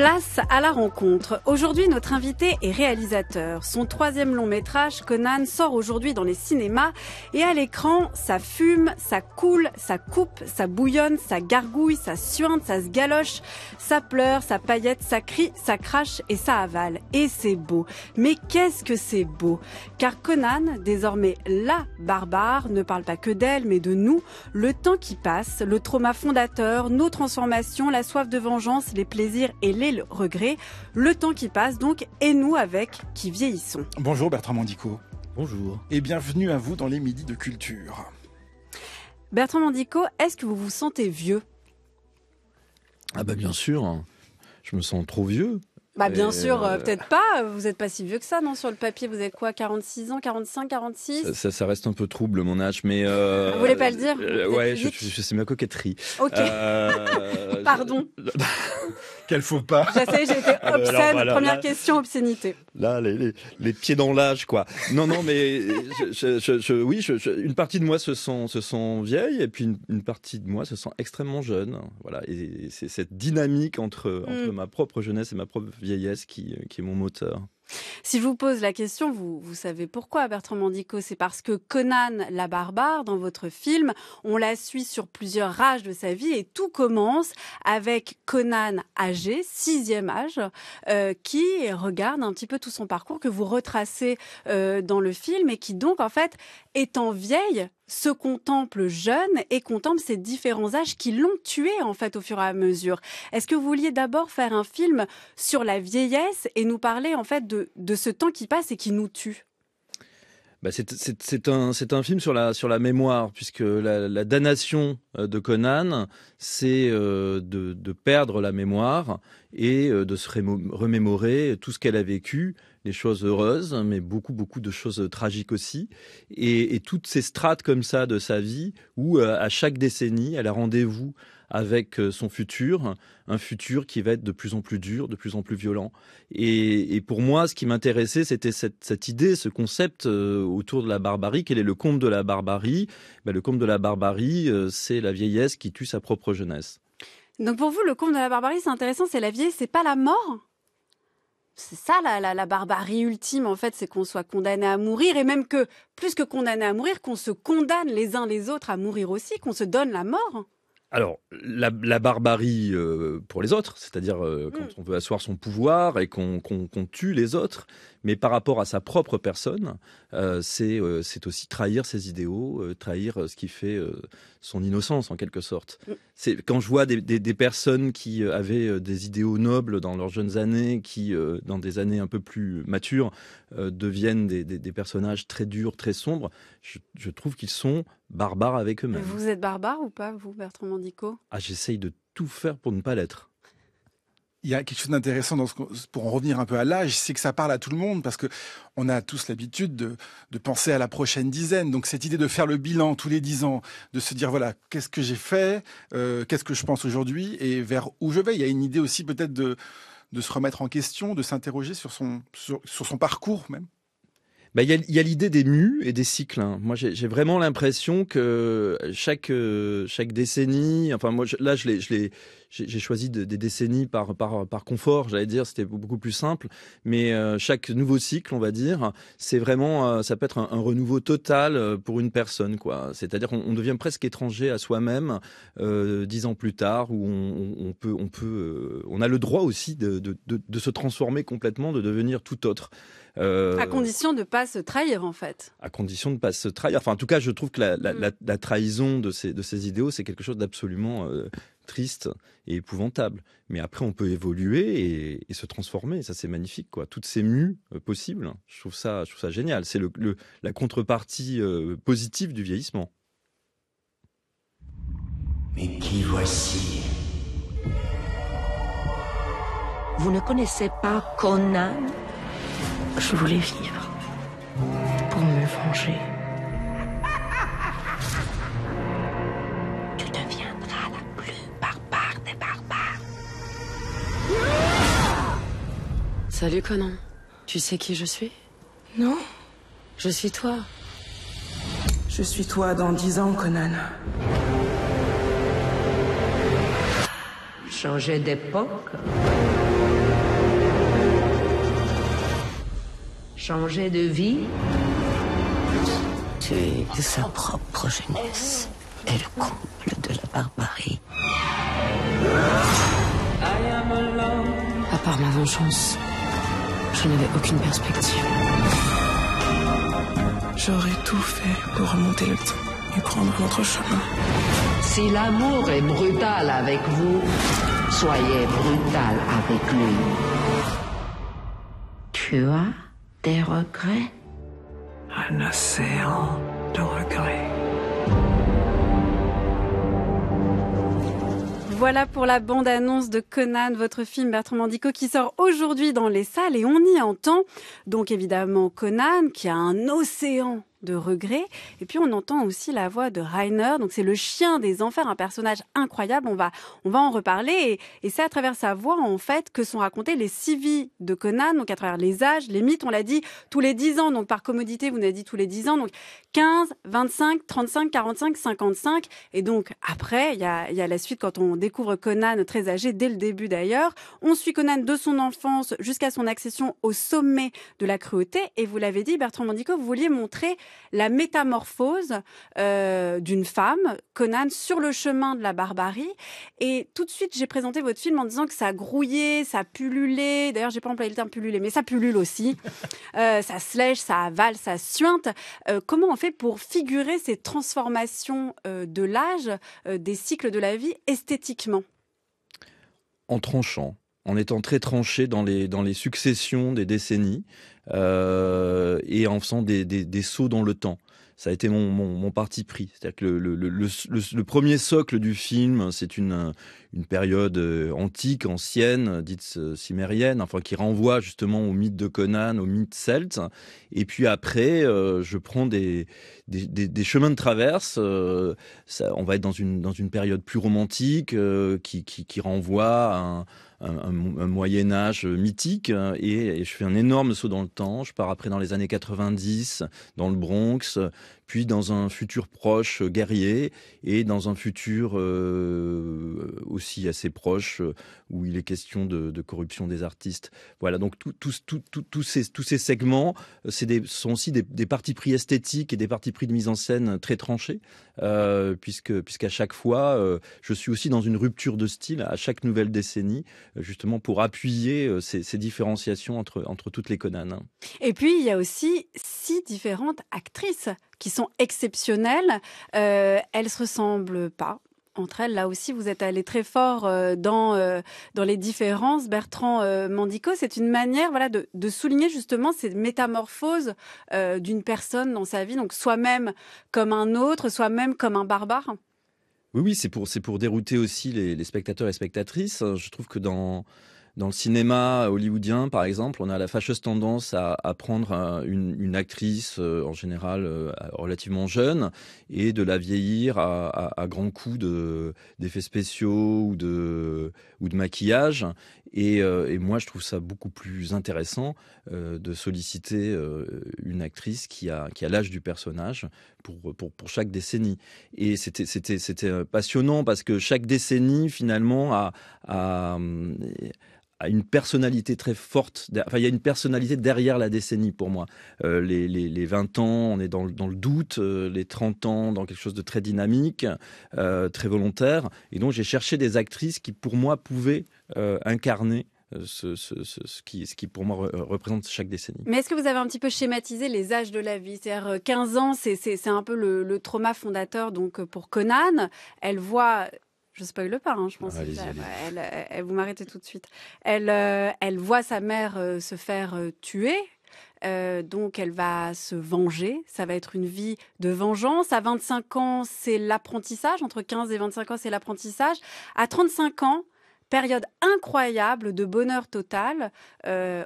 Place à la rencontre. Aujourd'hui, notre invité est réalisateur. Son troisième long métrage, Conan, sort aujourd'hui dans les cinémas et à l'écran, ça fume, ça coule, ça coupe, ça bouillonne, ça gargouille, ça suinte, ça se galoche, ça pleure, ça paillette, ça crie, ça crache et ça avale. Et c'est beau. Mais qu'est-ce que c'est beau Car Conan, désormais la barbare, ne parle pas que d'elle, mais de nous, le temps qui passe, le trauma fondateur, nos transformations, la soif de vengeance, les plaisirs et les le regret. Le temps qui passe donc et nous avec qui vieillissons. Bonjour Bertrand Mandico. Bonjour. Et bienvenue à vous dans les Midis de Culture. Bertrand Mandico, est-ce que vous vous sentez vieux Ah bah bien sûr, je me sens trop vieux. Bah, bien sûr, euh, peut-être pas. Vous n'êtes pas si vieux que ça, non Sur le papier, vous êtes quoi 46 ans 45 46 ça, reste un peu trouble, mon âge, mais. Vous euh, vous voulez pas le dire euh, Ouais, c'est ma coquetterie. Ok. Pardon. Qu'elle faut pas J'essaie, j'ai été obscène. première question, obscénité. Là, les, pieds dans l'âge, quoi. Non, non, mais oui, une partie de moi se sent, se sent vieille, et puis une, partie de moi se sent extrêmement jeune. Voilà, et, c'est cette dynamique entre, hmm. ma propre jeunesse et ma propre vie vieillesse euh, qui, est mon moteur. Si je vous pose la question, vous, vous savez pourquoi, Bertrand Mandico C'est parce que Conan la barbare, dans votre film, on la suit sur plusieurs rages de sa vie et tout commence avec Conan âgé, sixième âge, euh, qui regarde un petit peu tout son parcours que vous retracez euh, dans le film et qui donc, en fait, étant vieille, se contemple jeune et contemple ces différents âges qui l'ont tué en fait au fur et à mesure. Est-ce que vous vouliez d'abord faire un film sur la vieillesse et nous parler en fait de, ce temps qui passe et qui nous tue bah, c'est un, film sur la, mémoire, puisque la, damnation euh, de Conan, c'est euh, de, perdre la mémoire et euh, de se remémorer tout ce qu'elle a vécu des choses heureuses, hein, mais beaucoup, beaucoup de choses tragiques aussi. Et, toutes ces strates comme ça de sa vie, où euh, à chaque décennie, elle a rendez-vous avec euh, son futur, un futur qui va être de plus en plus dur, de plus en plus violent. Et, pour moi, ce qui m'intéressait, c'était cette, idée, ce concept euh, autour de la barbarie. Quel est le comte de la barbarie ben, Le comte de la barbarie, c'est la vieillesse qui tue sa propre jeunesse. Donc pour vous, le comte de la barbarie, c'est intéressant, c'est la vieillesse, c'est pas la mort c'est ça la, la, barbarie ultime en fait, c'est qu'on soit condamné à mourir et même que plus que condamné à mourir, qu'on se condamne les uns les autres à mourir aussi, qu'on se donne la mort alors, la, barbarie euh, pour les autres, c'est-à-dire euh, mm. quand on veut asseoir son pouvoir et qu'on tue les autres, mais par rapport à sa propre personne, euh, c'est aussi trahir ses idéaux, trahir ce qui fait son innocence en quelque sorte. Mm. Quand je vois des, personnes qui avaient des idéaux nobles dans leurs jeunes années, qui dans des années un peu plus matures deviennent des, personnages très durs, très sombres, je trouve qu'ils sont Barbare avec eux-mêmes. Vous êtes barbare ou pas, vous, Bertrand Mandico Ah, j'essaye de tout faire pour ne pas l'être. Il y a quelque chose d'intéressant dans pour en revenir un peu à l'âge, c'est que ça parle à tout le monde parce que on a tous l'habitude de, penser à la prochaine dizaine. Donc cette idée de faire le bilan tous les dix ans, de se dire voilà qu'est-ce que j'ai fait, euh, qu'est-ce que je pense aujourd'hui et vers où je vais. Il y a une idée aussi peut-être de de se remettre en question, de s'interroger sur son sur son parcours même. Bah, il y a, a l'idée des mues et des cycles. Hein. Moi, j'ai vraiment l'impression que chaque, euh, chaque décennie, enfin, moi, là, je l'ai j'ai choisi des décennies par, par, par confort, j'allais dire, c'était beaucoup plus simple. Mais euh, chaque nouveau cycle, on va dire, c'est vraiment, euh, ça peut être un, renouveau total euh, pour une personne, quoi. C'est-à-dire qu'on devient presque étranger à soi-même dix ans plus tard, où on, peut, on peut, on a le droit aussi de, de, de, se transformer complètement, de devenir tout autre. à condition de ne pas se trahir, en fait. À condition de ne pas se trahir. Enfin, en tout cas, je trouve que la, la, mm. trahison de ces, de ces idéaux, c'est quelque chose d'absolument triste et épouvantable. Mais après, on peut évoluer et, se transformer. ça, c'est magnifique, quoi. Toutes ces mues euh, possibles, je trouve ça, ça génial. C'est le, la contrepartie euh, positive du vieillissement. Mais qui voici Vous ne connaissez pas Conan Je voulais vivre pour me venger. Salut Conan. Tu sais qui je suis Non. Je suis toi. Je suis toi dans dix ans, Conan. Changer d'époque Changer de vie Tu es de sa propre jeunesse et le comble de la barbarie. À part ma vengeance je n'avais aucune perspective. J'aurais tout fait pour remonter le temps et prendre notre chemin. Si l'amour est brutal avec vous, soyez brutal avec lui. Tu as des regrets Un océan de regrets. Voilà pour la bande-annonce de Conan, votre film Bertrand Mandico qui sort aujourd'hui dans les salles et on y entend donc évidemment Conan qui a un océan de regret. Et puis on entend aussi la voix de Rainer, donc c'est le chien des enfers, un personnage incroyable. On va, on va en reparler. Et, c'est à travers sa voix en fait que sont racontées les six vies de Conan, donc à travers les âges, les mythes. On l'a dit tous les dix ans, donc par commodité, vous nous dit tous les dix ans, donc 15, 25, 35, 45, 55. Et donc après, il y a, y a la suite quand on découvre Conan très âgé dès le début d'ailleurs. On suit Conan de son enfance jusqu'à son accession au sommet de la cruauté. Et vous l'avez dit, Bertrand Mandico, vous vouliez montrer la métamorphose euh, d'une femme, Conan, sur le chemin de la barbarie. Et tout de suite, j'ai présenté votre film en disant que ça grouillait, ça pullulait. D'ailleurs, j'ai pas employé le terme pullulé, mais ça pullule aussi. Euh, ça slèche, ça avale, ça suinte. Euh, comment on fait pour figurer ces transformations de l'âge, des cycles de la vie esthétiquement En tranchant en étant très tranché dans les, dans les successions des décennies euh, et en faisant des, sauts dans le temps. Ça a été mon, parti pris. C'est-à-dire que le, premier socle du film, c'est une, une période euh, antique, ancienne, dite euh, cimérienne, enfin qui renvoie justement au mythe de Conan, au mythe celte. Et puis après, je prends des, des, chemins de traverse. on va être dans une, dans une période plus romantique qui, qui, qui renvoie à un un, Moyen Âge mythique euh, et, je fais un énorme saut dans le temps. Je pars après dans les années 90, dans le Bronx puis dans un futur proche euh, guerrier et dans un futur euh, aussi assez proche euh, où il est question de, corruption des artistes. Voilà, donc tous ces, segments des, sont aussi des, partis parties pris esthétiques et des parties pris de mise en scène très tranchées, puisque puisqu'à chaque fois, je suis aussi dans une rupture de style à chaque nouvelle décennie, justement pour appuyer ces, ces, différenciations entre, entre toutes les Conan. Hein. Et puis, il y a aussi six différentes actrices qui sont exceptionnelles, euh, elles ne se ressemblent pas entre elles. Là aussi, vous êtes allé très fort euh, dans, euh, dans les différences. Bertrand Mandico, c'est une manière voilà, de, souligner justement ces métamorphoses d'une personne dans sa vie, donc soi-même comme un autre, soi-même comme un barbare. Oui, oui, c'est pour, pour dérouter aussi les, les spectateurs et spectatrices. Je trouve que dans dans le cinéma hollywoodien, par exemple, on a la fâcheuse tendance à, prendre une, actrice, euh, en général euh, relativement jeune, et de la vieillir à, grands coups d'effets spéciaux ou de maquillage. Euh, et, moi, je trouve ça beaucoup plus intéressant euh, de solliciter euh, une actrice qui a, qui a l'âge du personnage pour, pour, pour, chaque décennie. Et c'était passionnant parce que chaque décennie, finalement, a hum, a une personnalité très forte. Enfin, il y a une personnalité derrière la décennie pour moi. Euh, les, 20 ans, on est dans, le doute. Euh, les 30 ans, dans quelque chose de très dynamique, euh, très volontaire. Et donc, j'ai cherché des actrices qui, pour moi, pouvaient incarner ce, ce, qui, ce qui, pour moi, représente chaque décennie. Mais est-ce que vous avez un petit peu schématisé les âges de la vie C'est-à-dire 15 ans, c'est un peu le, le, trauma fondateur donc pour Conan. Elle voit je le pas, hein, je pense. que ah, elle, vous m'arrêtez tout de suite. Elle, euh, elle voit sa mère euh, se faire euh, tuer. donc elle va se venger, ça va être une vie de vengeance. À 25 ans, c'est l'apprentissage, entre 15 et 25 ans, c'est l'apprentissage. À 35 ans, période incroyable de bonheur total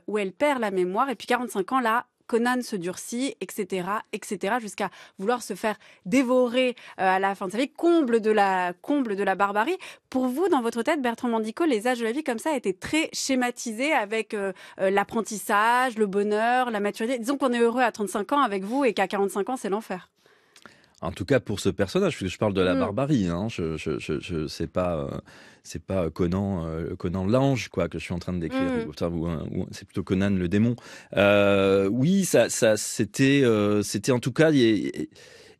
où elle perd la mémoire. Et puis 45 ans, là, Conan se durcit, etc., etc., jusqu'à vouloir se faire dévorer euh, à la fin de sa comble de la, comble de la barbarie. Pour vous, dans votre tête, Bertrand Mandico, les âges de la vie comme ça étaient très schématisés avec euh, euh, l'apprentissage, le bonheur, la maturité. Disons qu'on est heureux à 35 ans avec vous et qu'à 45 ans, c'est l'enfer. En tout cas pour ce personnage, puisque je parle de la mm. barbarie, hein, je, sais pas, euh, c'est pas Conan, euh, Conan l'ange quoi que je suis en train décrire, mm. c'est plutôt Conan le démon. Euh, oui, c'était, en tout cas. les,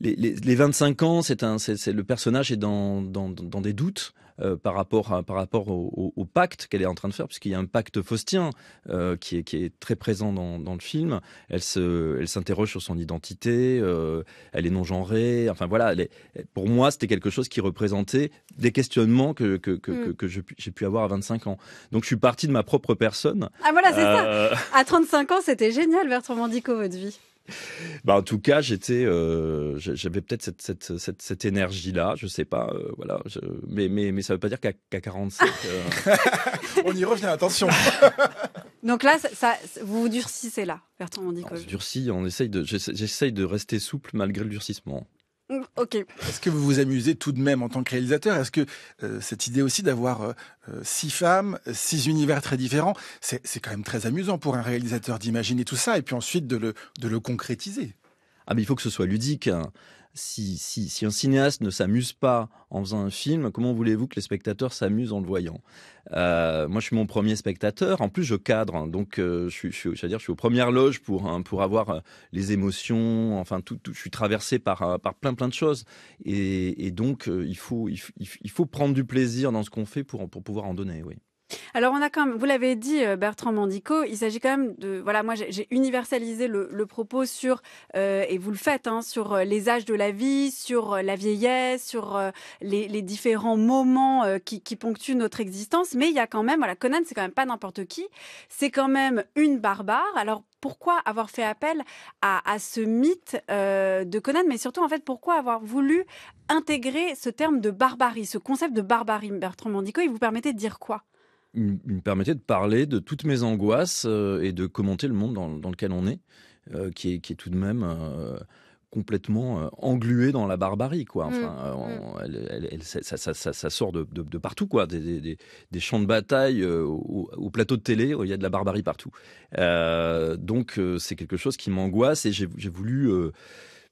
25 ans, c'est le personnage est dans des doutes. Euh, par rapport, par rapport au, pacte qu'elle est en train de faire, puisqu'il y a un pacte faustien euh, qui, est, très présent dans, le film. Elle, elle s'interroge sur son identité, euh, elle est non-genrée. Enfin voilà, pour moi, c'était quelque chose qui représentait des questionnements que, mm. j'ai pu avoir à 25 ans. Donc je suis partie de ma propre personne. Ah voilà, c'est ça. À 35 ans, c'était génial, Bertrand Mandico, votre vie bah, en tout cas, j'étais, euh, j'avais peut-être cette, cette, cette, énergie-là, je sais pas, euh, voilà. mais, mais, mais ça veut pas dire qu'à qu 45. Euh, on y revient, attention. Donc là, ça, vous vous durcissez là, Bertrand Mandicole. On durcit, on de, j'essaye de rester souple malgré le durcissement. Mm, ok. Est-ce que vous vous amusez tout de même en tant que réalisateur Est-ce que euh, cette idée aussi d'avoir euh, euh, six femmes, six univers très différents, c'est quand même très amusant pour un réalisateur d'imaginer tout ça et puis ensuite de le, de le concrétiser ah mais il faut que ce soit ludique. Hein si, un cinéaste ne s'amuse pas en faisant un film, comment voulez-vous que les spectateurs s'amusent en le voyant euh, Moi, je suis mon premier spectateur. En plus, je cadre, hein. donc euh, je, suis, je, dire, je suis aux premières loges pour hein, pour avoir euh, les émotions. Enfin, tout, je suis traversé par par plein plein de choses, et, donc il faut, il, prendre du plaisir dans ce qu'on fait pour pour pouvoir en donner. Oui. Alors on a quand même, vous l'avez dit euh, Bertrand Mandico, il s'agit quand même de, voilà, moi j'ai universalisé le, propos sur, euh, et vous le faites, hein, sur euh, les âges de la vie, sur la vieillesse, sur les, différents moments qui, ponctuent notre existence, mais il y a quand même, voilà, Conan c'est quand même pas n'importe qui, c'est quand même une barbare. Alors pourquoi avoir fait appel à, à ce mythe de Conan, mais surtout en fait pourquoi avoir voulu intégrer ce terme de barbarie, ce concept de barbarie, Bertrand Mandico, il vous permettait de dire quoi me permettait de parler de toutes mes angoisses euh, et de commenter le monde dans, lequel on est, euh, qui est, qui est tout de même euh, complètement englué dans la barbarie, quoi. Enfin, ça, ça, sort de, partout, quoi. Des, champs de bataille au, plateau de télé, il y a de la barbarie partout. donc, c'est quelque chose qui m'angoisse et j'ai voulu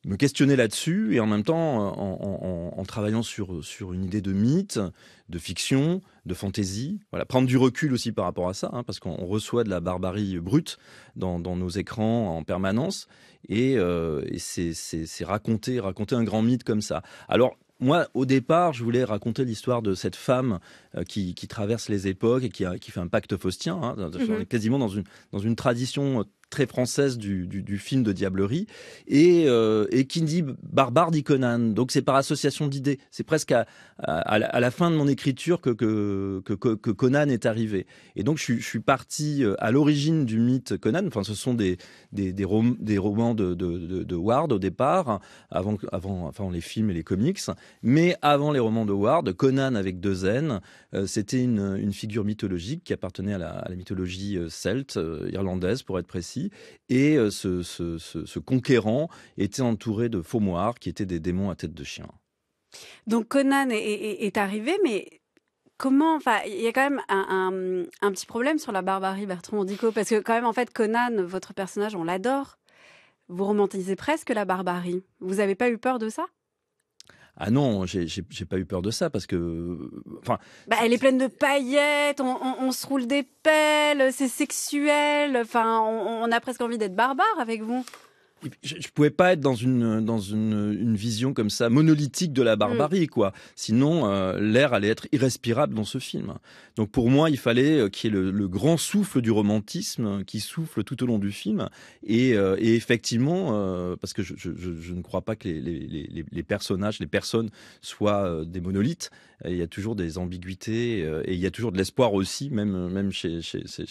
me questionner là-dessus et en même temps, euh, en, travaillant sur, sur une idée de mythe, de fiction, de fantaisie, voilà, prendre du recul aussi par rapport à ça, hein, parce qu'on reçoit de la barbarie brute dans, nos écrans en permanence, et, euh, c'est raconter, raconter un grand mythe comme ça. Alors, moi, au départ, je voulais raconter l'histoire de cette femme euh, qui, traverse les époques et qui, qui fait un pacte faustien. Hein, mm-hmm. quasiment dans une, dans une tradition très française du, film de diablerie, et, qui euh, et Kindy Barbare dit Conan. Donc c'est par association d'idées. C'est presque à, à, la fin de mon écriture que, que, que, Conan est arrivé. Et donc je, suis parti euh, à l'origine du mythe Conan. Enfin, ce sont des, des, des romans de, de, de, Ward au départ, avant, avant enfin, les films et les comics. Mais avant les romans de Ward, Conan avec deux N, euh, c'était une, figure mythologique qui appartenait à la, mythologie celte, irlandaise pour être précis et euh, ce, conquérant était entouré de faux noirs qui étaient des démons à tête de chien. Donc Conan est, arrivé, mais comment enfin il y a quand même un, petit problème sur la barbarie Bertrand Mondico parce que quand même en fait Conan votre personnage on l'adore vous romantisez presque la barbarie vous n'avez pas eu peur de ça ah non, j'ai pas eu peur de ça parce que. Enfin. Bah, elle est pleine de paillettes, on, se roule des pelles, c'est sexuel. Enfin, on a presque envie d'être barbare avec vous je, ne pouvais pas être dans une dans une, vision comme ça monolithique de la barbarie, mm. quoi. Sinon, euh, l'air allait être irrespirable dans ce film. Donc pour moi, il fallait euh, qu'il y ait le, grand souffle du romantisme euh, qui souffle tout au long du film. Et, effectivement, parce que je, ne crois pas que les, personnages, les personnes soient des monolithes. Il y a toujours des ambiguïtés et il y a toujours de l'espoir aussi, même même chez,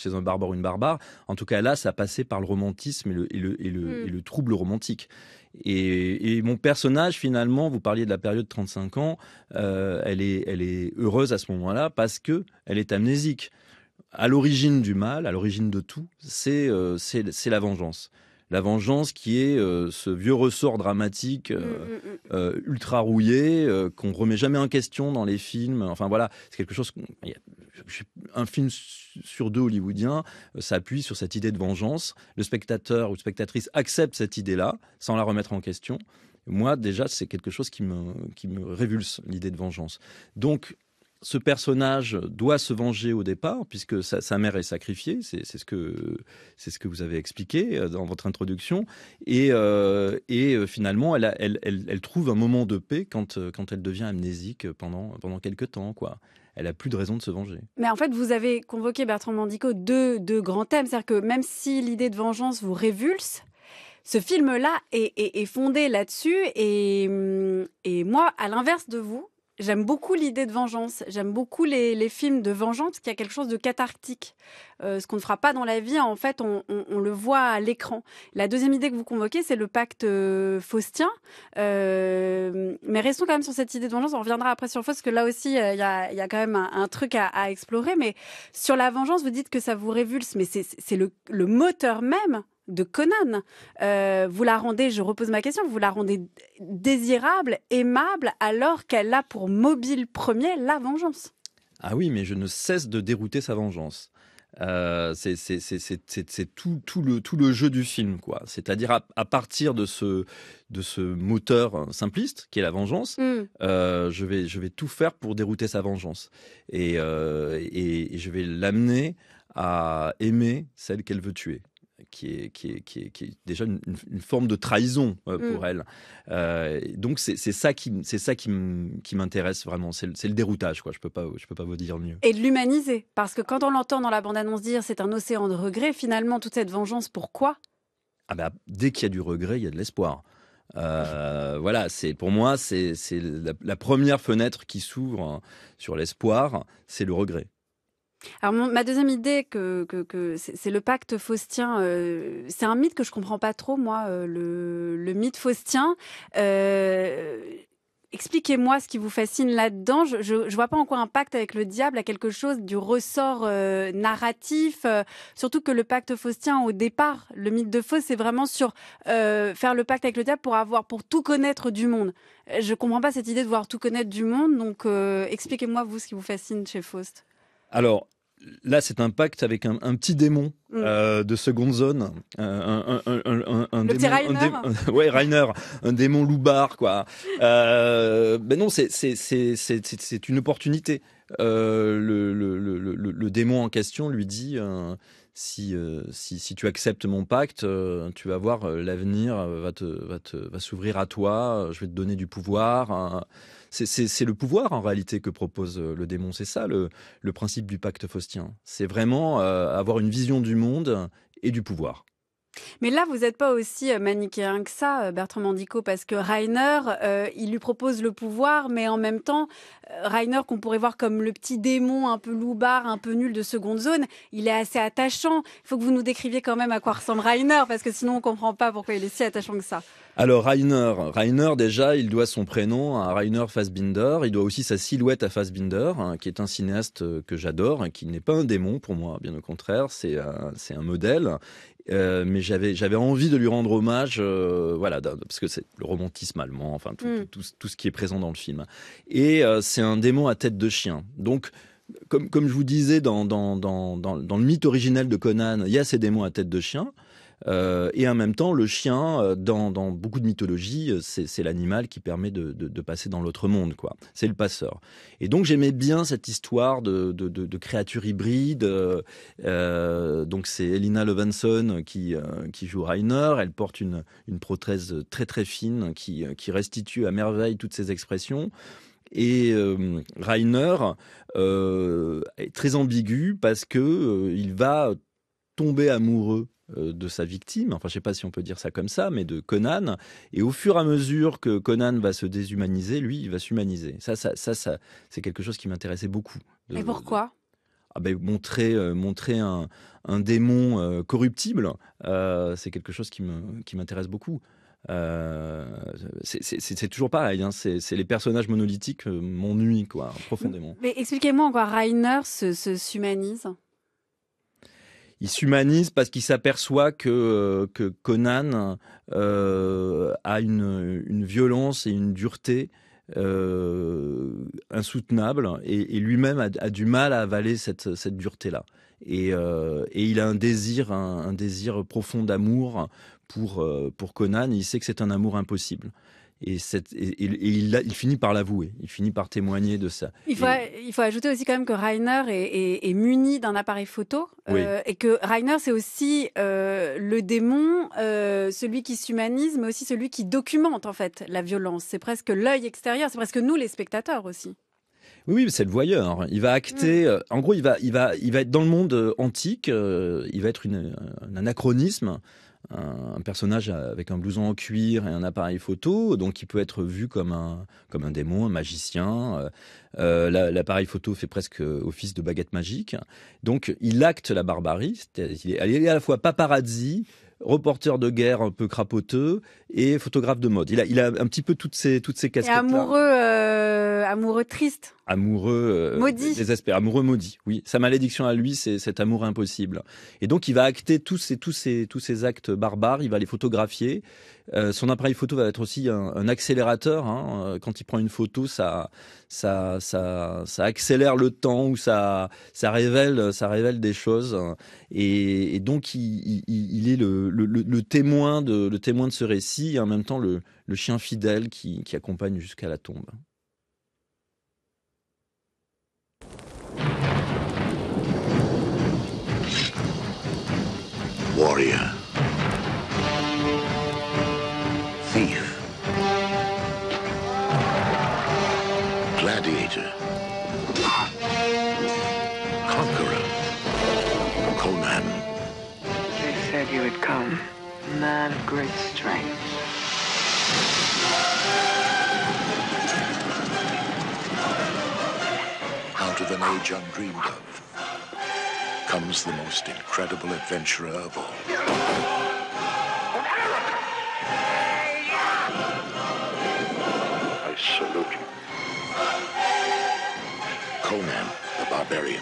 un barbare ou une barbare. En tout cas, là, ça passait par le romantisme et le et le mm. trou romantique romantique. Et, mon personnage, finalement, vous parliez de la période de 35 ans, euh, elle, est, elle est heureuse à ce moment-là parce que elle est amnésique. À l'origine du mal, à l'origine de tout, c'est euh, la vengeance la vengeance qui est euh, ce vieux ressort dramatique euh, mm, mm, mm. Euh, ultra rouillé qu'on remet jamais en question dans les films. Enfin voilà, c'est quelque chose. un film sur deux hollywoodien s'appuie sur cette idée de vengeance. Le spectateur ou spectatrice accepte cette idée-là sans la remettre en question. Moi, déjà, c'est quelque chose qui me, qui me révulse, l'idée de vengeance. Donc, ce personnage doit se venger au départ, puisque sa, mère est sacrifiée, c'est ce, que, vous avez expliqué euh, dans votre introduction, et, euh, euh, finalement, elle, trouve un moment de paix quand, elle devient amnésique pendant, pendant quelques temps. quoi elle a plus de raison de se venger. Mais en fait, vous avez convoqué Bertrand Mandico deux, grands thèmes. C'est-à-dire que même si l'idée de vengeance vous révulse, ce film-là est, fondé là-dessus. Hum, et, moi, à l'inverse de vous, J'aime beaucoup l'idée de vengeance. J'aime beaucoup les, les, films de vengeance qui a quelque chose de cathartique. Euh, ce qu'on ne fera pas dans la vie, en fait, on, on, on le voit à l'écran. La deuxième idée que vous convoquez, c'est le pacte euh, faustien. Euh, mais restons quand même sur cette idée de vengeance. On reviendra après sur Faust, parce que là aussi, euh, il y, a, y, a, quand même un, truc à, à, explorer. Mais sur la vengeance, vous dites que ça vous révulse, mais c'est le, le moteur même de Conan. Euh, vous la rendez, je repose ma question, vous la rendez désirable, aimable, alors qu'elle a pour mobile premier la vengeance. Ah oui, mais je ne cesse de dérouter sa vengeance. Euh, c'est tout, le, jeu du film, quoi. C'est-à-dire à, partir de ce, moteur simpliste qui est la vengeance, mm. euh, je, vais, tout faire pour dérouter sa vengeance et je vais l'amener à aimer celle qu'elle veut tuer qui est, qui est, qui déjà une, forme de trahison euh, mm. pour elle. Euh, donc c'est ça qui, c'est ça qui m'intéresse vraiment. C'est le déroutage, quoi. Je peux pas, je peux pas vous dire mieux. Et de l'humaniser, parce que quand on l'entend dans la bande-annonce dire c'est un océan de regrets, finalement toute cette vengeance, pourquoi ah bah, dès qu'il y a du regret, il y a de l'espoir. Euh, voilà, c'est pour moi, c'est la, première fenêtre qui s'ouvre sur l'espoir, c'est le regret. Alors ma deuxième idée, que, c'est le pacte faustien. Euh, c'est un mythe que je comprends pas trop, moi, euh, le, mythe faustien. Euh, expliquez-moi ce qui vous fascine là-dedans. Je, ne vois pas en quoi un pacte avec le diable a quelque chose du ressort narratif. surtout que le pacte faustien, au départ, le mythe de Faust, c'est vraiment sur faire le pacte avec le diable pour avoir, pour tout connaître du monde. Je ne comprends pas cette idée de voir tout connaître du monde. Donc, expliquez-moi vous ce qui vous fascine chez Faust. Alors, là, c'est un pacte avec un, petit démon mm. euh, de seconde zone, euh, un, Le démon, ouais, Rainer, un démon loupard, quoi. Euh, ben non, c'est une opportunité. Le, démon en question lui dit si, tu acceptes mon pacte, tu vas voir l'avenir va te, va s'ouvrir à toi. je vais te donner du pouvoir c'est le pouvoir en réalité que propose euh, le démon. C'est ça le, principe du pacte faustien. C'est vraiment euh, avoir une vision du monde et du pouvoir. Mais là, vous n'êtes pas aussi euh, manichéen que ça, euh, Bertrand Mandico, parce que Rainer, euh, il lui propose le pouvoir, mais en même temps, Rainer, qu'on pourrait voir comme le petit démon un peu loupard, un peu nul de seconde zone, il est assez attachant. Il faut que vous nous décriviez quand même à quoi ressemble Rainer, parce que sinon on ne comprend pas pourquoi il est si attachant que ça. Alors Rainer, Rainer déjà, il doit son prénom à Rainer Fassbinder, il doit aussi sa silhouette à Fassbinder, hein, qui est un cinéaste que j'adore, hein, qui n'est pas un démon pour moi, bien au contraire, c'est un modèle. Euh, mais j'avais envie de lui rendre hommage, euh, voilà, parce que c'est le romantisme allemand, enfin mm. tout, ce qui est présent dans le film. Et euh, c'est un démon à tête de chien. Donc comme, je vous disais, dans, dans le mythe originel de Conan, il y a ces démons à tête de chien. Euh, et en même temps, le chien, euh, dans, beaucoup de mythologies, euh, c'est l'animal qui permet de, passer dans l'autre monde. quoi. C'est le passeur. Et donc j'aimais bien cette histoire de, de créature hybride. donc c'est Elina Levinson qui, joue Rainer. Elle porte une, prothèse très très fine qui, restitue à merveille toutes ses expressions. Et Rainer est très ambigu parce que il va tomber amoureux euh, de sa victime, enfin je sais pas si on peut dire ça comme ça, mais de Conan. Et au fur et à mesure que Conan va se déshumaniser, lui, il va s'humaniser. Ça, ça, ça, c'est quelque chose qui m'intéressait beaucoup. et pourquoi ah ben, montrer, euh, montrer un, démon euh, corruptible, c'est quelque chose qui m'intéresse beaucoup. c'est toujours pareil, hein, c'est les personnages monolithiques m'ennuient quoi profondément. Mais expliquez-moi quoi Rainer se s'humanise il s'humanise parce qu'il s'aperçoit que, euh, Conan euh, a une, violence et une dureté euh, insoutenable et, lui-même a, du mal à avaler cette, cette dureté-là. Et, euh, et, il a un désir, un, désir profond d'amour pour, pour Conan, il sait que c'est un amour impossible et, il, finit par l'avouer, il finit par témoigner de ça. Il faut, il faut ajouter aussi quand même que Rainer est, muni d'un appareil photo euh, et que Rainer c'est aussi euh, le démon, euh, celui qui s'humanise, mais aussi celui qui documente en fait la violence. C'est presque l'œil extérieur, c'est presque nous les spectateurs aussi. Oui, c'est le voyeur. Il va acter. Mm. En gros, il va, il va, il va être dans le monde antique. il va être une, un anachronisme un, personnage avec un blouson en cuir et un appareil photo, donc il peut être vu comme un, comme un démon, un magicien. Euh, euh, l'appareil photo fait presque office de baguette magique. Donc il acte la barbarie, il, est, à la fois paparazzi, reporter de guerre un peu crapoteux et photographe de mode. Il a, un petit peu toutes ces, toutes ces casquettes amoureux triste. Amoureux euh, maudit. Désespéré, amoureux maudit. Oui, sa malédiction à lui, c'est cet amour impossible. Et donc il va acter tous ces tous tous ces actes barbares. Il va les photographier. Euh, son appareil photo va être aussi un, accélérateur. Hein. Euh, quand il prend une photo, ça, ça, ça, accélère le temps ou ça, ça révèle, ça révèle des choses. Et, donc il, est le, témoin de le témoin de ce récit et en même temps le, chien fidèle qui accompagne jusqu'à la tombe. warrior, thief, gladiator, conqueror, Conan. They said you would come, man of great strength. Out of an age undreamed of comes the most incredible adventurer of all. I salute you. Conan the Barbarian.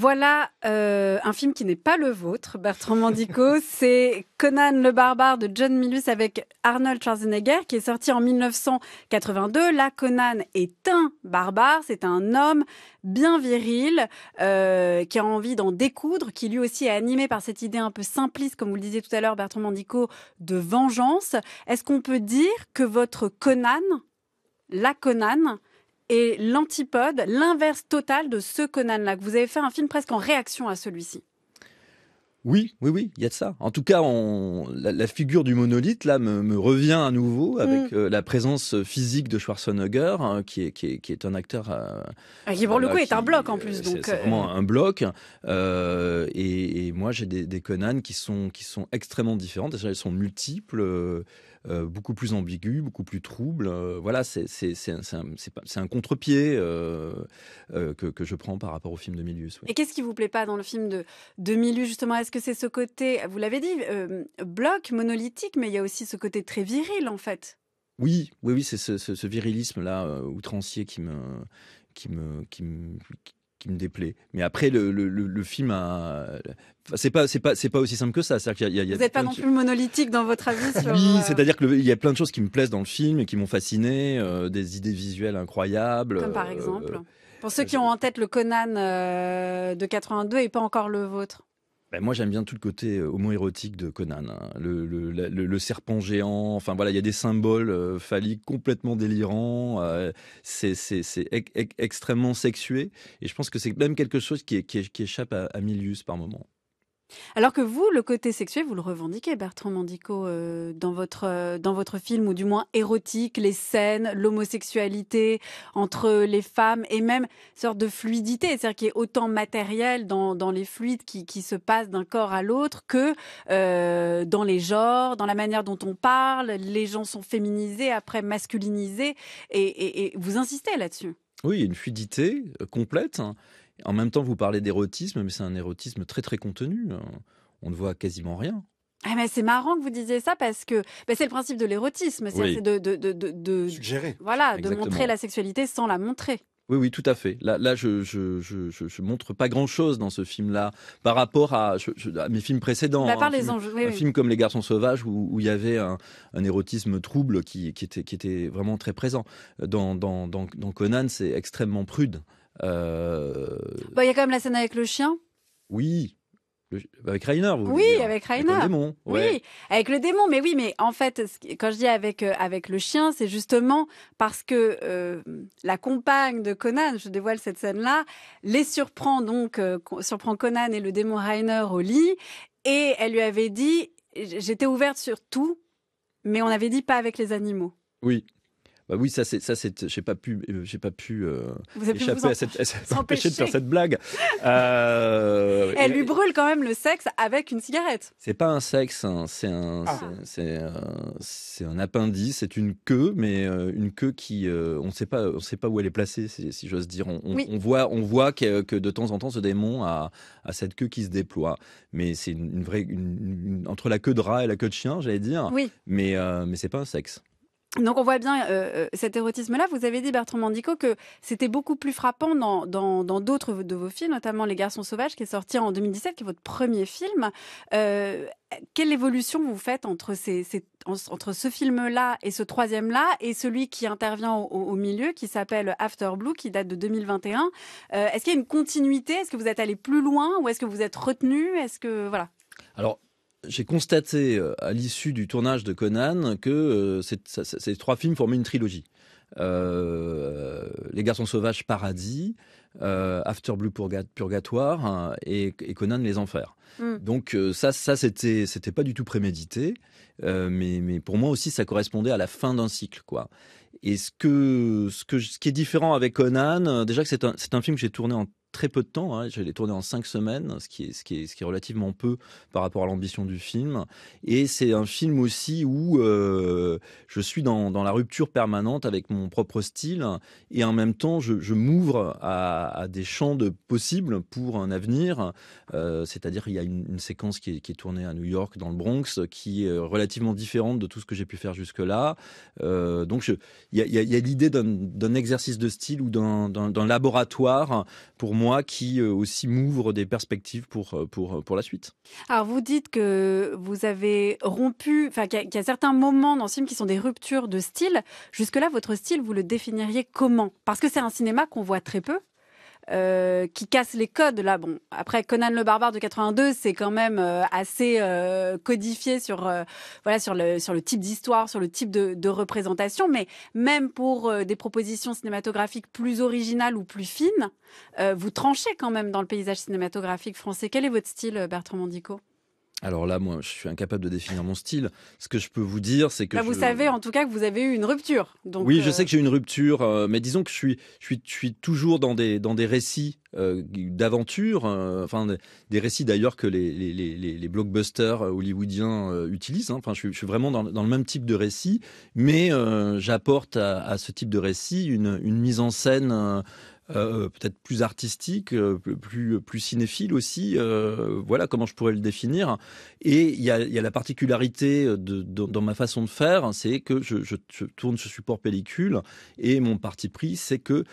Voilà euh, un film qui n'est pas le vôtre, Bertrand Mandico. C'est Conan le barbare de John Milus avec Arnold Schwarzenegger qui est sorti en 1982. La Conan est un barbare, c'est un homme bien viril euh, qui a envie d'en découdre, qui lui aussi est animé par cette idée un peu simpliste, comme vous le disiez tout à l'heure, Bertrand Mandico, de vengeance. Est-ce qu'on peut dire que votre Conan, la Conan, et l'antipode, l'inverse total de ce Conan-là. Vous avez fait un film presque en réaction à celui-ci. Oui, oui, oui, il y a de ça. En tout cas, on, la, figure du monolithe là me, revient à nouveau avec mm. euh, la présence physique de Schwarzenegger, hein, qui, est, qui, est, qui, est, un acteur euh, ah, qui pour le coup est un bloc en plus. Euh, c'est vraiment un bloc. Et, moi, j'ai des, des Conan qui sont qui sont extrêmement différentes. Elles sont multiples. Euh, beaucoup plus ambigu, beaucoup plus trouble. Euh, voilà, c'est un, un contre-pied euh, que, je prends par rapport au film de Milius. Et qu'est-ce qui vous plaît pas dans le film de, de justement Est-ce que c'est ce côté, vous l'avez dit, bloc, monolithique, mais il y a aussi ce côté très viril, en fait Oui, oui, oui, c'est ce, virilisme-là outrancier qui me, qui me, qui me, qui me déplaît. Mais après, le, le, film a. C'est pas, c'est pas, c'est pas aussi simple que ça. cest Vous n'êtes pas non plus monolithique dans votre avis sur. Oui, euh, c'est-à-dire qu'il y a plein de choses qui me plaisent dans le film et qui m'ont fasciné, euh, des idées visuelles incroyables. Comme par euh, exemple. Pour ceux qui ont en tête le Conan de 82 et pas encore le vôtre. Bah, moi, j'aime bien tout le côté euh, homo-érotique de Conan. Hein. Le, serpent géant, enfin voilà, il y a des symboles euh, phalliques complètement délirants. Euh, c'est extrêmement sexué. Et je pense que c'est même quelque chose qui, échappe à, à Milius par moment. Alors que vous, le côté sexuel, vous le revendiquez, Bertrand Mandico, euh, dans, votre, euh, dans votre film, ou du moins érotique, les scènes, l'homosexualité entre les femmes, et même une sorte de fluidité, c'est-à-dire qu'il y a autant matériel dans, dans les fluides qui, qui se passent d'un corps à l'autre que euh, dans les genres, dans la manière dont on parle, les gens sont féminisés, après masculinisés, et, et vous insistez là-dessus. Oui, une fluidité complète. Hein. En même temps, vous parlez d'érotisme, mais c'est un érotisme très très contenu. Euh. On ne voit quasiment rien. Ah c'est marrant que vous disiez ça parce que bah, c'est le principe de l'érotisme, c'est de, de, de, Voilà, de montrer la sexualité sans la montrer. Oui, oui, tout à fait. Là, je, je, montre pas grand-chose dans ce film-là par rapport à, mes films précédents. À bah, hein, part les enjeux, un film comme Les Garçons Sauvages où, il y avait un, érotisme trouble qui, était, qui était vraiment très présent. Dans, dans, dans Conan, c'est extrêmement prude. Euh, bah, il y a quand même la scène avec le chien. Oui, avec Rainer, Oui, avec Rainer. Avec le démon. Oui, avec le démon. Mais oui, mais en fait, quand je dis avec, euh, avec le chien, c'est justement parce que euh, la compagne de Conan, je dévoile cette scène-là, les surprend donc, surprend Conan et le démon Rainer au lit. Et elle lui avait dit J'étais ouverte sur tout, mais on avait dit pas avec les animaux. Oui. Bah oui, ça c'est ça c'est j'ai pas pu euh, j'ai pas pu euh, échapper à cette de faire cette blague. Euh, elle lui brûle quand même le sexe avec une cigarette. C'est pas un sexe, hein, ah. c'est un c'est un, appendice, c'est une queue, mais une queue qui on sait pas on sait pas où elle est placée si, j'ose dire. On, voit on voit que, de temps en temps ce démon a, cette queue qui se déploie, mais c'est une, vraie entre la queue de rat et la queue de chien, j'allais dire. Oui. Mais mais c'est pas un sexe. Donc on voit bien euh, euh, cet érotisme-là. Vous avez dit, Bertrand Mandico, que c'était beaucoup plus frappant dans, d'autres de vos films, notamment Les Garçons Sauvages, qui est sorti en 2017, qui est votre premier film. Euh, quelle évolution vous faites entre, ces, entre ce film-là et ce troisième-là, et celui qui intervient au, milieu, qui s'appelle After Blue, qui date de 2021 Est-ce qu'il y a une continuité Est-ce que vous êtes allé plus loin ou est-ce que vous êtes retenu Est-ce que... Voilà j'ai constaté euh, à l'issue du tournage de Conan que euh, ces, trois films formaient une trilogie. Euh, les garçons sauvages, Paradis, After Blue Purgatoire et, Conan les Enfers. Hmm. Donc ça, ça c'était, c'était pas du tout prémédité, mais, pour moi aussi ça correspondait à la fin d'un cycle, quoi. Et ce que, ce que, ce qui est différent avec Conan, déjà que c'est un, un, film que j'ai tourné en très peu de temps. Hein. Je l'ai tourné en cinq semaines, ce qui est, ce qui est, ce qui est relativement peu par rapport à l'ambition du film. Et c'est un film aussi où euh, je suis dans, dans, la rupture permanente avec mon propre style et en même temps, je, m'ouvre à, des champs de possibles pour un avenir. Euh, c'est-à-dire, il y a une, séquence qui est, tournée à New York, dans le Bronx, qui est euh, relativement différente de tout ce que j'ai pu faire jusque-là. Euh, donc, il y a, y a l'idée d'un exercice de style ou d'un laboratoire pour moi qui euh, aussi m'ouvre des perspectives euh, euh, pour, la suite. Alors vous dites que vous avez rompu, enfin qu'il a certains moments dans ce film qui sont des ruptures de style. Jusque-là, votre style, vous le définiriez comment Parce que c'est un cinéma qu'on voit très peu, euh, qui casse les codes là. Bon, après Conan le barbare de 82, c'est quand même euh, assez euh, codifié sur voilà sur le sur le type d'histoire, sur le type de, de, représentation, mais même pour des propositions cinématographiques plus originales ou plus fines, vous tranchez quand même dans le paysage cinématographique français. Quel est votre style, Bertrand Mandico alors là, moi, je suis incapable de définir mon style. Ce que je peux vous dire, c'est que... Bah, vous savez en tout cas que vous avez eu une rupture. oui, je euh, sais que j'ai eu une rupture, euh, mais disons que je suis, toujours dans des, dans des récits euh, d'aventure. enfin des, récits d'ailleurs que les, les, les, blockbusters hollywoodiens utilisent. Hein. Enfin, je, suis vraiment dans, le même type de récit, mais j'apporte à, ce type de récit une, une mise en scène euh, peut-être plus artistique, euh, plus, cinéphile aussi. Euh, voilà comment je pourrais le définir. Et il y a, la particularité dans ma façon de faire, c'est que je, tourne ce support pellicule et mon parti pris, c'est que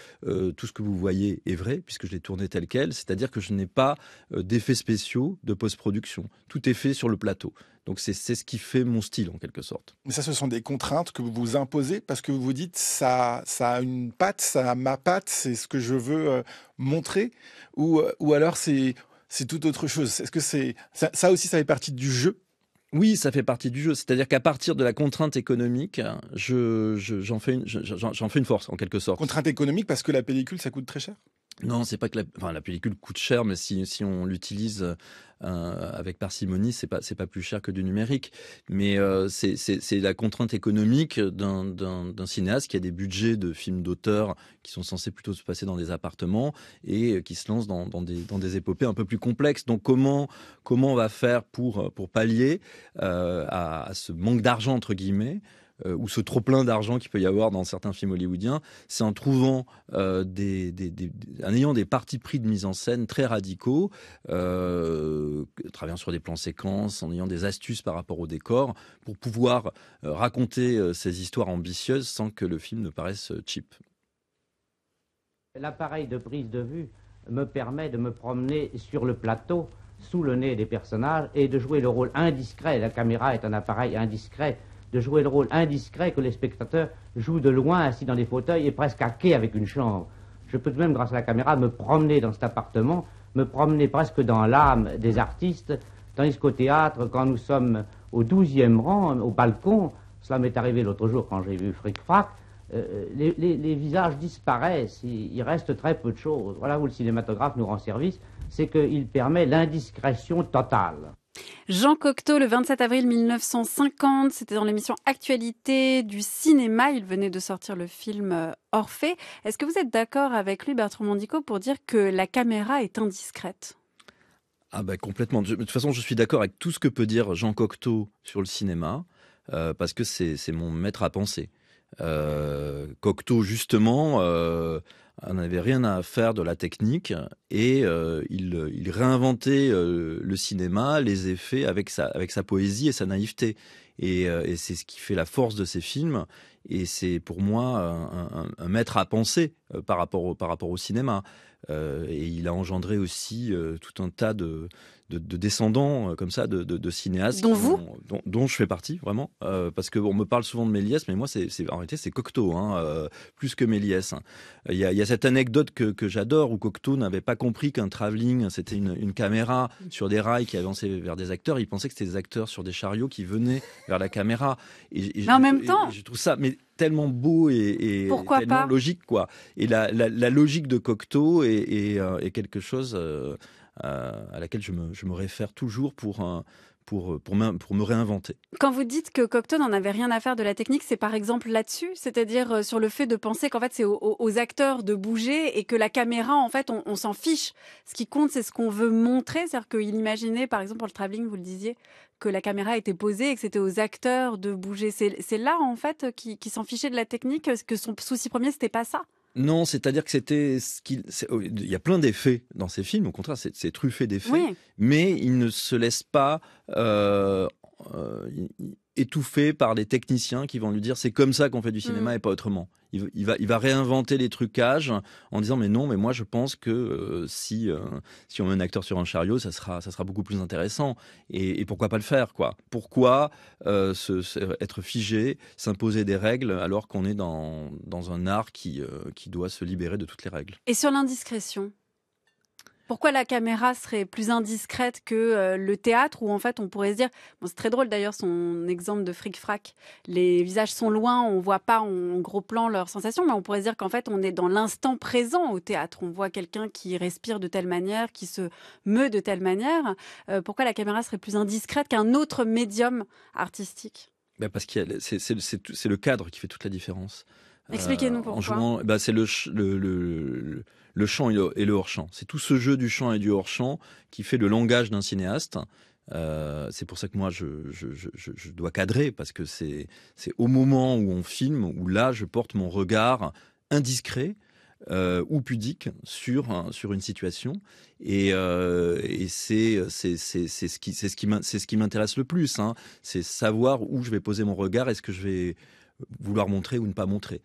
tout ce que vous voyez est vrai puisque je l'ai tourné tel quel, c'est-à-dire que je n'ai pas d'effets spéciaux de post-production. Tout est fait sur le plateau. Donc c'est ce qui fait mon style en quelque sorte. Mais ça, ce sont des contraintes que vous vous imposez parce que vous vous dites ça, ça a une patte, ça a ma patte, c'est ce que je veux euh, montrer, ou, euh, ou alors c'est c'est tout autre chose. Est-ce que c'est ça, aussi, ça fait partie du jeu oui, ça fait partie du jeu. C'est-à-dire qu'à partir de la contrainte économique, j'en je, fais, fais une force, en quelque sorte. Contrainte économique parce que la pellicule, ça coûte très cher non, c'est pas que la, pellicule coûte cher, mais si, on l'utilise euh, avec parcimonie, c'est pas pas plus cher que du numérique. Mais euh, c'est la contrainte économique d'un cinéaste qui a des budgets de films d'auteurs qui sont censés plutôt se passer dans des appartements et qui se lancent dans, des, épopées un peu plus complexes. Donc comment comment on va faire pour pallier euh, à, ce manque d'argent entre guillemets? Euh, ou ce trop plein d'argent qu'il peut y avoir dans certains films hollywoodiens, c'est en trouvant euh, des, en ayant des partis pris de mise en scène très radicaux, euh, travaillant sur des plans séquences, en ayant des astuces par rapport au décor, pour pouvoir euh, raconter ces histoires ambitieuses sans que le film ne paraisse cheap. L'appareil de prise de vue me permet de me promener sur le plateau sous le nez des personnages et de jouer le rôle indiscret. La caméra est un appareil indiscret de jouer le rôle indiscret que les spectateurs jouent de loin assis dans les fauteuils et presque à quai avec une chambre. Je peux tout de même, grâce à la caméra, me promener dans cet appartement, me promener presque dans l'âme des artistes, tandis qu'au théâtre, quand nous sommes au douzième rang, au balcon, cela m'est arrivé l'autre jour quand j'ai vu Fric Frac, euh, les, visages disparaissent, il, il, reste très peu de choses. Voilà où le cinématographe nous rend service, c'est qu'il permet l'indiscrétion totale. Jean Cocteau, le 27 avril 1950, c'était dans l'émission Actualité du cinéma. Il venait de sortir le film euh, Orphée. Est-ce que vous êtes d'accord avec lui, Bertrand Mondico, pour dire que la caméra est indiscrète Ah bah complètement. De toute façon, je suis d'accord avec tout ce que peut dire Jean Cocteau sur le cinéma, euh, parce que c'est mon maître à penser. Euh, Cocteau, justement, n'avait rien à faire de la technique et euh, il, réinventait euh, le cinéma, les effets avec sa, poésie et sa naïveté. Euh, et, c'est ce qui fait la force de ses films et c'est pour moi un, maître à penser par rapport au cinéma. Euh, et il a engendré aussi euh, tout un tas de, descendants euh, comme ça, de, cinéastes. Dont vous dont, je fais partie, vraiment. parce qu'on me parle souvent de Méliès, mais moi, c'est, en réalité, c'est Cocteau, hein, plus que Méliès. Il y, a, cette anecdote que, j'adore où Cocteau n'avait pas compris qu'un travelling, c'était une, caméra sur des rails qui avançait vers des acteurs. Il pensait que c'était des acteurs sur des chariots qui venaient vers la caméra. Et, mais en même temps, je trouve ça. Mais tellement beau et, tellement logique quoi. Et la, la, logique de Cocteau est, euh, quelque chose euh, euh, à laquelle je me, je me, réfère toujours pour un, euh, pour, me, réinventer. Quand vous dites que Cocteau n'en avait rien à faire de la technique, c'est par exemple là-dessus, c'est-à-dire euh, sur le fait de penser qu'en fait c'est aux, acteurs de bouger et que la caméra, en fait, on, s'en fiche. Ce qui compte, c'est ce qu'on veut montrer. C'est-à-dire qu'il imaginait, par exemple, pour le travelling, vous le disiez, que la caméra était posée et que c'était aux acteurs de bouger. C'est là, en fait, qui, s'en fichait de la technique, que son souci premier, c'était pas ça. Non, c'est-à-dire que c'était ce qu'il. Oh, il y a plein d'effets dans ces films. Au contraire, c'est truffé d'effets, mais il ne se laisse pas. Euh, euh, étouffé par les techniciens qui vont lui dire c'est comme ça qu'on fait du cinéma mm. et pas autrement. Il, va, il va réinventer les trucages en disant mais non mais moi je pense que euh, si euh, si on met un acteur sur un chariot ça sera ça sera beaucoup plus intéressant et, pourquoi pas le faire quoi pourquoi euh, être figé s'imposer des règles alors qu'on est dans dans un art qui qui doit se libérer de toutes les règles et sur l'indiscrétion pourquoi la caméra serait plus indiscrète que euh, le théâtre où en fait on pourrait dire, c'est très drôle d'ailleurs son exemple de fric frac, les visages sont loin, on voit pas en gros plan leurs sensations, mais on pourrait se dire qu'en fait on est dans l'instant présent au théâtre, on voit quelqu'un qui respire de telle manière, qui se meut de telle manière. Euh, pourquoi la caméra serait plus indiscrète qu'un autre médium artistique bah, parce que c'est le cadre qui fait toute la différence. Expliquez-nous euh, pourquoi. En jouant, bah, c'est le, le, chant et le hors-champ. C'est tout ce jeu du chant et du hors-champ qui fait le langage d'un cinéaste. Euh, c'est pour ça que moi je, dois cadrer parce que c'est au moment où on filme où là je porte mon regard indiscret euh, ou pudique sur hein, sur une situation et, et c'est ce qui ce qui m'intéresse le plus hein. c'est savoir où je vais poser mon regard est-ce que je vais vouloir montrer ou ne pas montrer.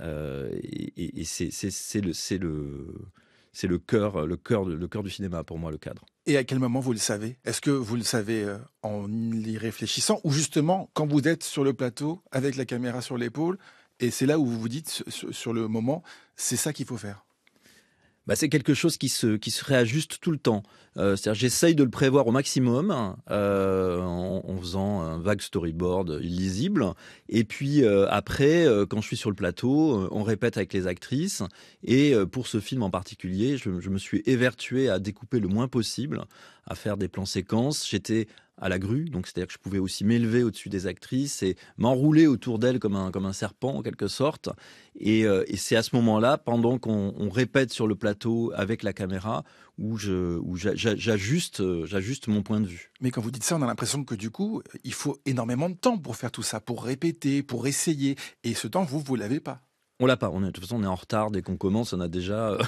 Euh, et, c'est le, c'est le, c'est le cœur, le cœur, le cœur du cinéma pour moi, le cadre. Et à quel moment vous le savez Est-ce que vous le savez euh, en y réfléchissant ou justement quand vous êtes sur le plateau avec la caméra sur l'épaule et c'est là où vous vous dites sur le moment, c'est ça qu'il faut faire bah, c'est quelque chose qui se, qui se réajuste tout le temps. Euh, j'essaye de le prévoir au maximum euh, en, faisant un vague storyboard illisible. Et puis euh, après, quand je suis sur le plateau, on répète avec les actrices. Et pour ce film en particulier, je, je, me suis évertué à découper le moins possible, à faire des plans séquences. J'étais à la grue, donc c'est-à-dire que je pouvais aussi m'élever au-dessus des actrices et m'enrouler autour d'elles comme un, comme un serpent en quelque sorte. Et, euh, c'est à ce moment-là, pendant qu'on répète sur le plateau avec la caméra, où j'ajuste où j'ajuste mon point de vue. Mais quand vous dites ça, on a l'impression que du coup, il faut énormément de temps pour faire tout ça, pour répéter, pour essayer. Et ce temps, vous, vous l'avez pas. On l'a pas. On est, de toute façon, on est en retard. Dès qu'on commence, on a déjà. Euh,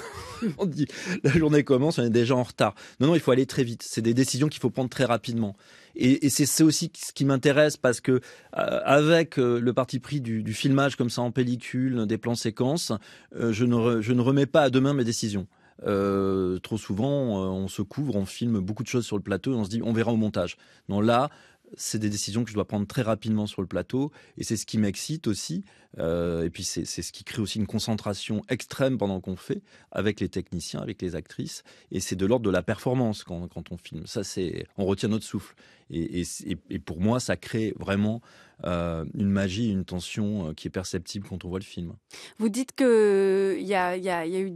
on dit la journée commence, on est déjà en retard. Non, non, il faut aller très vite. C'est des décisions qu'il faut prendre très rapidement. Et, c'est aussi ce qui m'intéresse parce que euh, avec euh, le parti pris du, filmage comme ça en pellicule, des plans séquences, je, ne remets pas à demain mes décisions. trop souvent, on se couvre, on filme beaucoup de choses sur le plateau et on se dit on verra au montage. Non, là, c'est des décisions que je dois prendre très rapidement sur le plateau et c'est ce qui m'excite aussi. Euh, et puis c'est ce qui crée aussi une concentration extrême pendant qu'on fait avec les techniciens, avec les actrices. Et c'est de l'ordre de la performance quand, on filme. Ça, c'est on retient notre souffle. Et, et, pour moi, ça crée vraiment euh, une magie, une tension euh, qui est perceptible quand on voit le film. Vous dites qu'il euh, y a, eu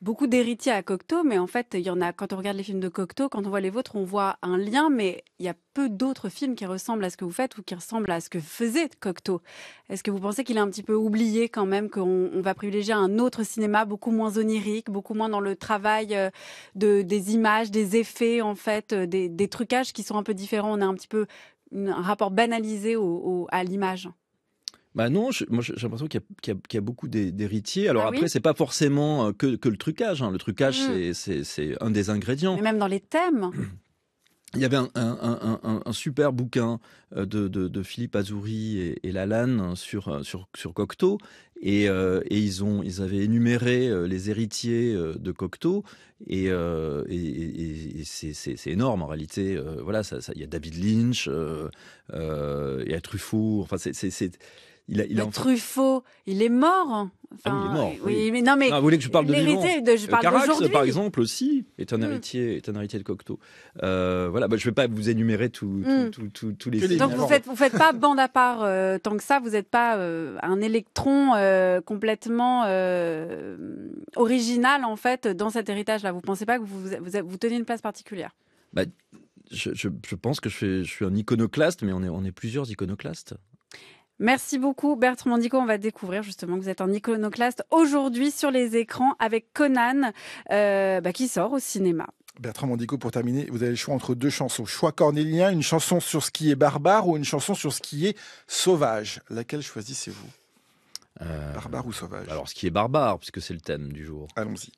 beaucoup d'héritiers à Cocteau, mais en fait, il y en a, quand on regarde les films de Cocteau, quand on voit les vôtres, on voit un lien, mais il y a peu d'autres films qui ressemblent à ce que vous faites ou qui ressemblent à ce que faisait Cocteau. Est-ce que vous pensez qu'il est un petit peu oublié quand même, qu'on va privilégier un autre cinéma beaucoup moins onirique, beaucoup moins dans le travail des images, des effets, en fait, des, des trucages qui sont un peu différents. On est un petit peu un rapport banalisé à l'image bah non, moi j'ai l'impression qu'il y, a beaucoup d'héritiers. Alors ah oui après, c'est pas forcément euh, que, le trucage. Hein. Le trucage, mm. c'est un des ingrédients. Mais même dans les thèmes. Il y avait un, super bouquin euh, de, Philippe Azouri et, et, Lalanne sur, euh, sur, sur Cocteau. Euh, et, ils, ont, ils avaient énuméré euh, les héritiers euh, de Cocteau, et, c'est énorme en réalité. voilà, il y a David Lynch, il y a Truffaut, enfin c'est il a, Truffaut, il est mort. Hein. Ah oui, il est mort. Euh, non, mais vous voulez que je parle de l'héritage par exemple, aussi est un hmm. héritier, est un héritier de Cocteau. Euh, voilà, bah, je ne vais pas vous énumérer hmm. tous les. Donc vous faites, faites pas bande à part euh, tant que ça. Vous n'êtes pas un électron complètement original en fait dans cet héritage-là. Vous ne pensez pas que vous, vous, tenez une place particulière. Bah, je, pense que je, suis un iconoclaste, mais on est, on est plusieurs iconoclastes. Merci beaucoup Bertrand Mandico. On va découvrir justement que vous êtes un iconoclaste aujourd'hui sur les écrans avec Conan euh, bah, qui sort au cinéma. Bertrand Mandico, pour terminer, vous avez le choix entre deux chansons. Choix cornélien, une chanson sur ce qui est barbare ou une chanson sur ce qui est sauvage. Laquelle choisissez-vous euh, Barbare ou sauvage Alors ce qui est barbare, puisque c'est le thème du jour. Allons-y.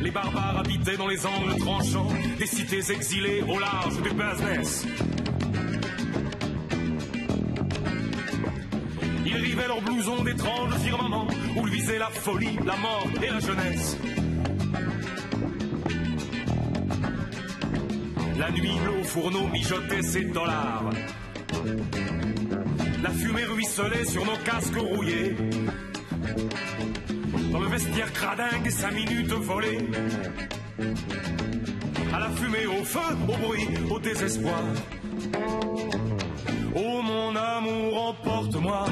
Les barbares habitaient dans les angles tranchants des cités exilées au large du business. Ils rivaient leurs blousons d'étranges firmaments où visaient la folie, la mort et la jeunesse. La nuit, l'eau fourneau mijotait ses dollars. La fumée ruisselait sur nos casques rouillés vestiaire cradingue, cinq minutes volées. À la fumée, au feu, au bruit, au désespoir. Oh mon amour, emporte-moi.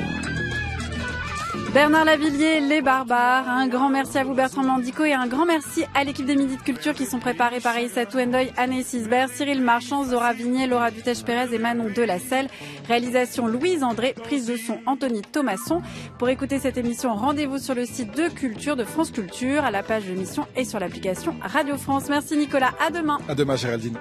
Bernard Lavillier, Les Barbares, un grand merci à vous Bertrand Mandico et un grand merci à l'équipe des Midi de Culture qui sont préparés par Aïssa Touendoy, Anne Sisbert Cyril Marchand, Zora Vignier, Laura Dutèche-Pérez et Manon Delasselle. Réalisation Louise André, prise de son Anthony Thomasson. Pour écouter cette émission, rendez-vous sur le site de Culture, de France Culture, à la page de l'émission et sur l'application Radio France. Merci Nicolas, à demain. À demain Géraldine.